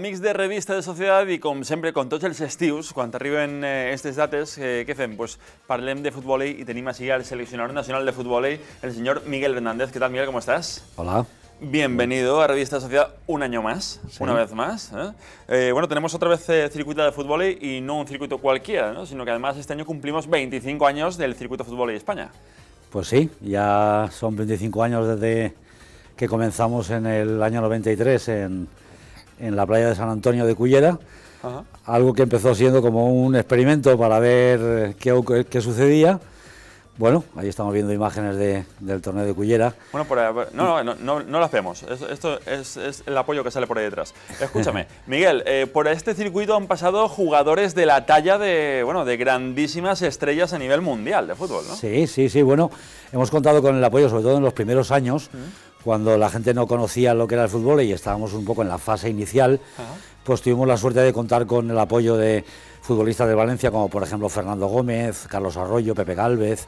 mix de Revista de Sociedad y como siempre con todos los estius, arriben eh, estos datos, eh, ¿qué hacen? Pues parlem de fútbol y tenemos aquí al seleccionador nacional de fútbol, eh, el señor Miguel Hernández. ¿Qué tal, Miguel? ¿Cómo estás? Hola. Bienvenido a Revista de Sociedad un año más, una vez más. bueno, tenemos otra vez circuito de fútbol y no un circuito cualquiera, sino que además este año cumplimos 25 años del circuito de fútbol de España. Pues sí, ya son 25 años desde que comenzamos en el año 93 en, en la playa de San Antonio de Cullera, algo que empezó siendo como un experimento para ver eh, qué, qué sucedía. Bueno, ahí estamos viendo imágenes del torneo de Cullera. Bueno, no, no, no, no, lo hacemos. Esto es, el apoyo que sale por ahí detrás. Escúchame, Miguel, eh, por este circuito han pasado jugadores de la talla de, bueno, de grandísimas estrellas a nivel mundial de fútbol, ¿no? Sí, sí, sí. Bueno, hemos contado con el apoyo, sobre todo en los primeros años, cuando la gente no conocía lo que era el fútbol y estábamos un poco en la fase inicial, pues tuvimos la suerte de contar con el apoyo de futbolistas de Valencia, como por ejemplo Fernando Gómez, Carlos Arroyo, Pepe Galvez,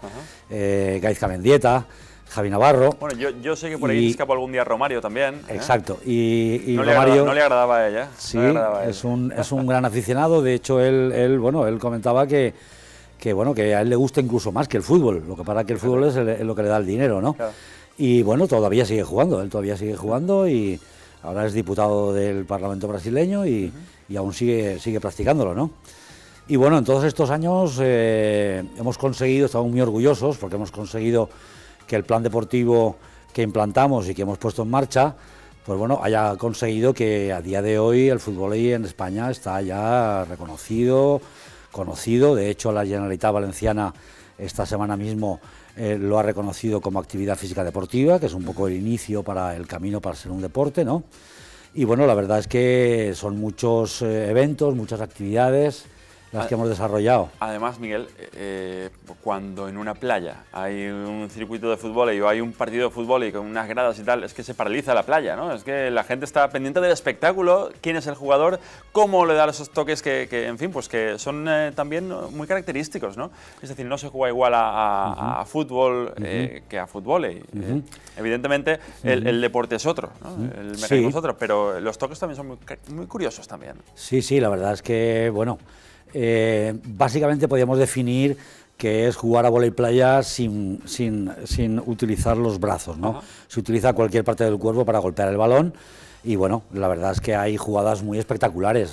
eh, Mendieta. Javi Navarro. Bueno, yo, sé que por ahí escapó algún día Romario también. ¿eh? Exacto. Y, no Romario. Le agradaba, no le agradaba a ella. Sí, Es, un, es un gran aficionado. De hecho, él, bueno, él comentaba que, bueno, que a él le gusta incluso más que el fútbol. Lo que para que el fútbol es lo que le da el dinero, ¿no? Claro. Y bueno, todavía sigue jugando, él todavía sigue jugando y ahora es diputado del Parlamento brasileño y, aún sigue, sigue practicándolo, ¿no? Y bueno, en todos estos años eh, hemos conseguido, estamos muy orgullosos porque hemos conseguido que el plan deportivo que implantamos y que hemos puesto en marcha, pues bueno, haya conseguido que a día de hoy el fútbol en España está ya reconocido, conocido. De hecho, la Generalitat Valenciana esta semana mismo eh, lo ha reconocido como actividad física deportiva, que es un poco el inicio para el camino para ser un deporte, ¿no? Y bueno, la verdad es que son muchos eh, eventos, muchas actividades las que hemos desarrollado. Además, Miguel, eh, cuando en una playa hay un circuito de fútbol y hay un partido de fútbol y con unas gradas y tal, es que se paraliza la playa, ¿no? Es que la gente está pendiente del espectáculo, quién es el jugador, cómo le da esos toques que, en fin, pues que son eh, también muy característicos, ¿no? Es decir, no se juega igual a, fútbol eh, que a fútbol. evidentemente, el, deporte es otro, ¿no? El mecanismo es otro, pero los toques también son muy curiosos también. Sí, sí, la verdad es que, bueno... Eh, básicamente podríamos definir que es jugar a y playa sin, sin, utilizar los brazos, ¿no? Se utiliza cualquier parte del cuerpo para golpear el balón y bueno, la verdad es que hay jugadas muy espectaculares,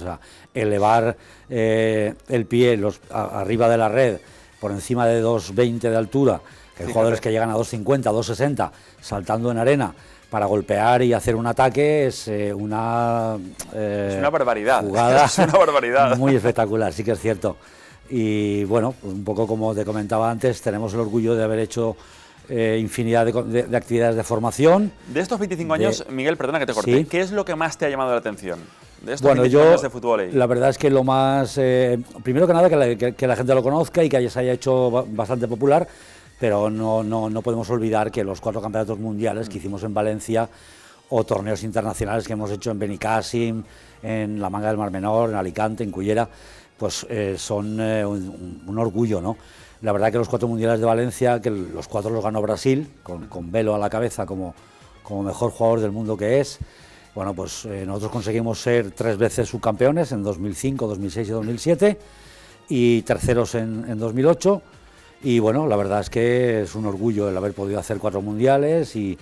elevar eh, el pie los, arriba de la red por encima de 2,20 de altura, hay jugadores que llegan a 2,50, 2,60 saltando en arena para golpear y hacer un ataque es eh, una... Eh, es una barbaridad. Jugada es una barbaridad. Muy espectacular, sí que es cierto. Y bueno, un poco como te comentaba antes, tenemos el orgullo de haber hecho eh, infinidad de, actividades de formación. De estos 25 años, Miguel, perdona que te corte, ¿qué es lo que más te ha llamado la atención? De estos bueno, 25 años de fútbol la verdad es que lo más, primero que nada, que la, que la, gente lo conozca y que se haya hecho bastante popular, pero no, podemos olvidar que los cuatro campeonatos mundiales que hicimos en Valencia o torneos internacionales que hemos hecho en Benicassim, en la Manga del Mar Menor, en Alicante, en Cullera, pues eh, son eh, un, orgullo, ¿no? La verdad que los cuatro mundiales de Valencia, que los cuatro los ganó Brasil, con, Velo a la cabeza como, mejor jugador del mundo que es, bueno, pues eh, nosotros conseguimos ser tres veces subcampeones en 2005, 2006 y 2007, y terceros en 2008, y bueno, la verdad es que es un orgullo el haber podido hacer cuatro mundiales y,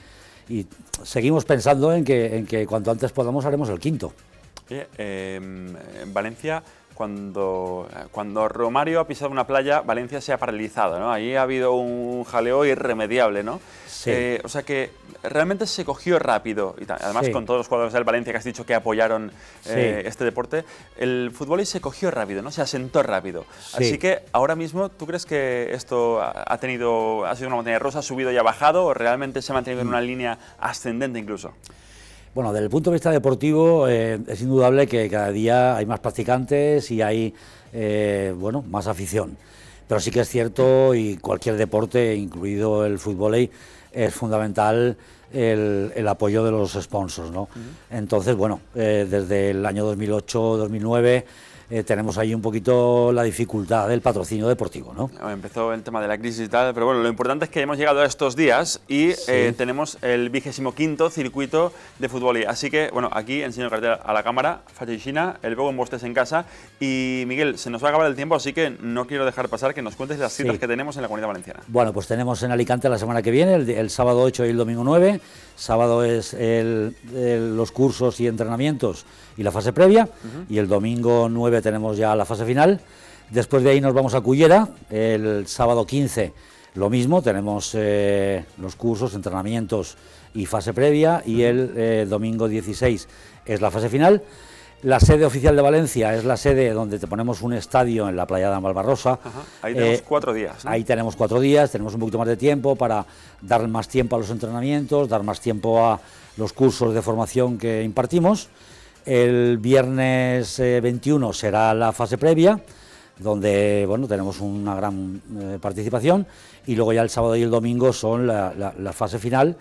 seguimos pensando en que, en que cuanto antes podamos haremos el quinto. Em, en Valencia cuando, cuando Romario ha pisado una playa, Valencia se ha paralizado, ¿no? Ahí ha habido un jaleo irremediable, ¿no? Eh, o sea que realmente se cogió rápido, y además con todos los jugadores del Valencia que has dicho que apoyaron eh, este deporte, el fútbol se cogió rápido, ¿no? Se asentó rápido. Así que ahora mismo, ¿tú crees que esto ha tenido, ha sido una montaña rosa, ha subido y ha bajado, o realmente se ha mantenido en mm. una línea ascendente incluso? Bueno, desde el punto de vista deportivo eh, es indudable que cada día hay más practicantes y hay eh, bueno, más afición. Pero sí que es cierto, y cualquier deporte, incluido el fútbol, eh, es fundamental el, apoyo de los sponsors. ¿no? Entonces, bueno, desde el año 2008-2009 eh, tenemos ahí un poquito la dificultad del patrocinio deportivo, ¿no? Empezó el tema de la crisis y tal, pero bueno, lo importante es que hemos llegado a estos días y eh, tenemos el vigésimo quinto circuito de fútbol. Así que, bueno, aquí enseño cartel a la cámara, Fachichina, el en Bostes en casa y Miguel, se nos va a acabar el tiempo, así que no quiero dejar pasar que nos cuentes las citas que tenemos en la Comunidad Valenciana. Bueno, pues tenemos en Alicante la semana que viene, el, sábado 8 y el domingo 9. Sábado es los cursos y entrenamientos y la fase previa y el domingo 9 tenemos ya la fase final. Después de ahí nos vamos a Cullera, el sábado 15 lo mismo, tenemos eh, los cursos, entrenamientos y fase previa y el eh, domingo 16 es la fase final. La sede oficial de Valencia es la sede donde te ponemos un estadio en la playa de Malvarrosa. Ahí tenemos eh, cuatro días. Ahí tenemos cuatro días, tenemos un poquito más de tiempo para dar más tiempo a los entrenamientos, dar más tiempo a los cursos de formación que impartimos. El viernes 21 eh, será la fase previa, donde bueno, tenemos una gran eh, participación, y luego ya el sábado y el domingo son la, fase final.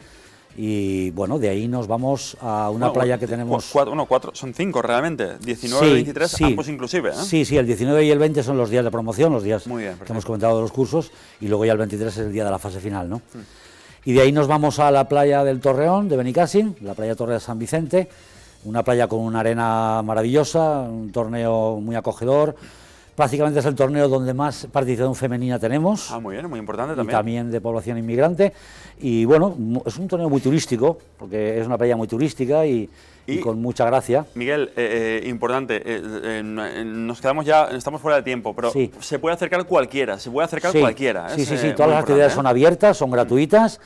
Y bueno, de ahí nos vamos a una playa que tenemos... Cuatro, cuatro, son cinco realmente, 19 y 23, sí, inclusive. ¿eh? Sí, sí, el 19 y el 20 son los días de promoción, los días que hemos comentado de los cursos, y luego ya el 23 es el día de la fase final, ¿no? Mm. Y de ahí nos vamos a la playa del Torreón, de Benicassin, la playa Torre de San Vicente, una playa con una arena maravillosa, un torneo muy acogedor. Prácticamente es el torneo donde más participación femenina tenemos. Ah, muy bien, muy importante también. Y también de población inmigrante. Y bueno, es un torneo muy turístico, porque es una playa muy turística y, y, con mucha gracia. Miguel, eh, eh, importante, eh, nos quedamos ya, estamos fuera de tiempo, pero se puede acercar cualquiera, se puede acercar cualquiera. Sí, sí, sí, todas las actividades son abiertas, son gratuitas,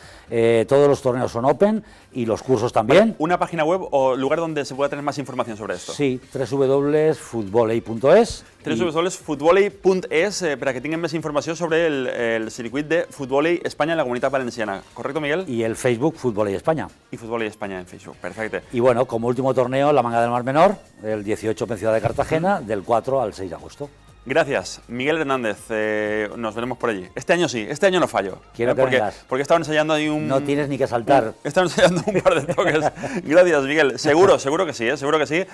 todos los torneos son open y los cursos también. ¿Una página web o lugar donde se pueda tener más información sobre esto? Sí, www.futbolley.es. www.futbolley.es para que tengan más información sobre el, el circuito de fútbol España en la comunidad valenciana. ¿Correcto, Miguel? Y el Facebook Fútbol España. Y Futbolley España en Facebook, perfecto. Y bueno, como último torneo la manga del Mar Menor, el 18 en Ciudad de Cartagena, del 4 al 6 de agosto. Gracias, Miguel Hernández. Eh, nos veremos por allí. Este año sí, este año no fallo. Quiero eh, porque, porque estaban ensayando ahí un. No tienes ni que saltar. estaban ensayando un par de toques. Gracias, Miguel. Seguro, seguro que sí, eh, seguro que sí.